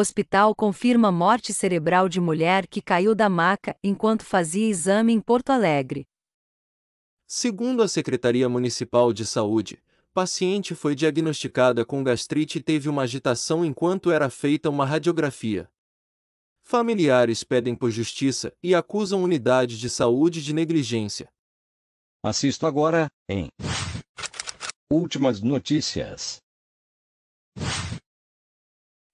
Hospital confirma morte cerebral de mulher que caiu da maca enquanto fazia exame em Porto Alegre. Segundo a Secretaria Municipal de Saúde, paciente foi diagnosticada com gastrite e teve uma agitação enquanto era feita uma radiografia. Familiares pedem por justiça e acusam unidade de saúde de negligência. Assisto agora em Últimas notícias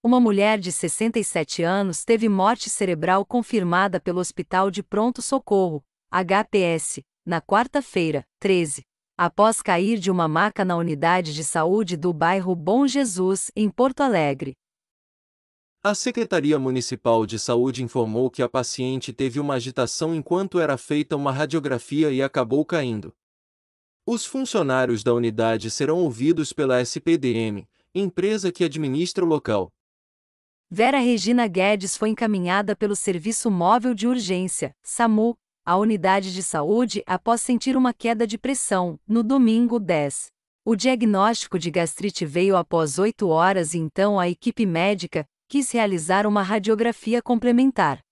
uma mulher de 67 anos teve morte cerebral confirmada pelo Hospital de Pronto Socorro, HPS, na quarta-feira, 13, após cair de uma maca na unidade de saúde do bairro Bom Jesus, em Porto Alegre. A Secretaria Municipal de Saúde informou que a paciente teve uma agitação enquanto era feita uma radiografia e acabou caindo. Os funcionários da unidade serão ouvidos pela SPDM, empresa que administra o local Vera Regina Guedes foi encaminhada pelo Serviço Móvel de Urgência, SAMU, à unidade de saúde após sentir uma queda de pressão, no domingo 10. O diagnóstico de gastrite veio após 8 horas e então a equipe médica quis realizar uma radiografia complementar.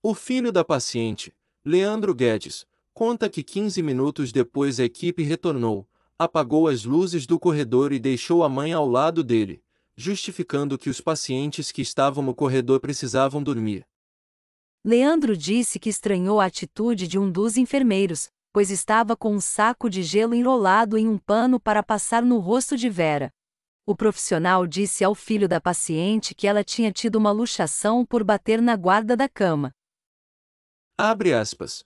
O filho da paciente, Leandro Guedes, conta que 15 minutos depois a equipe retornou, apagou as luzes do corredor e deixou a mãe ao lado dele justificando que os pacientes que estavam no corredor precisavam dormir. Leandro disse que estranhou a atitude de um dos enfermeiros, pois estava com um saco de gelo enrolado em um pano para passar no rosto de Vera. O profissional disse ao filho da paciente que ela tinha tido uma luxação por bater na guarda da cama. Abre aspas.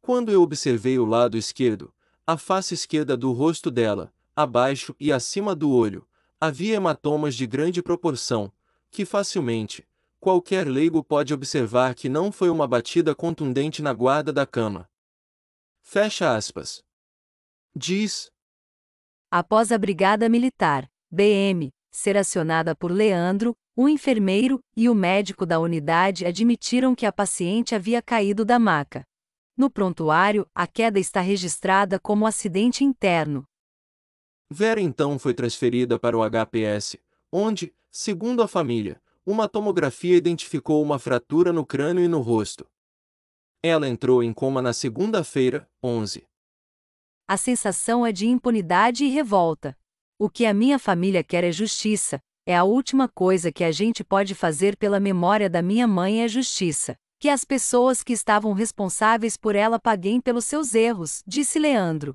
Quando eu observei o lado esquerdo, a face esquerda do rosto dela, abaixo e acima do olho, Havia hematomas de grande proporção, que facilmente, qualquer leigo pode observar que não foi uma batida contundente na guarda da cama. Fecha aspas. Diz. Após a Brigada Militar, BM, ser acionada por Leandro, o enfermeiro e o médico da unidade admitiram que a paciente havia caído da maca. No prontuário, a queda está registrada como acidente interno, Vera então foi transferida para o HPS, onde, segundo a família, uma tomografia identificou uma fratura no crânio e no rosto. Ela entrou em coma na segunda-feira, 11. A sensação é de impunidade e revolta. O que a minha família quer é justiça. É a última coisa que a gente pode fazer pela memória da minha mãe é justiça. Que as pessoas que estavam responsáveis por ela paguem pelos seus erros, disse Leandro.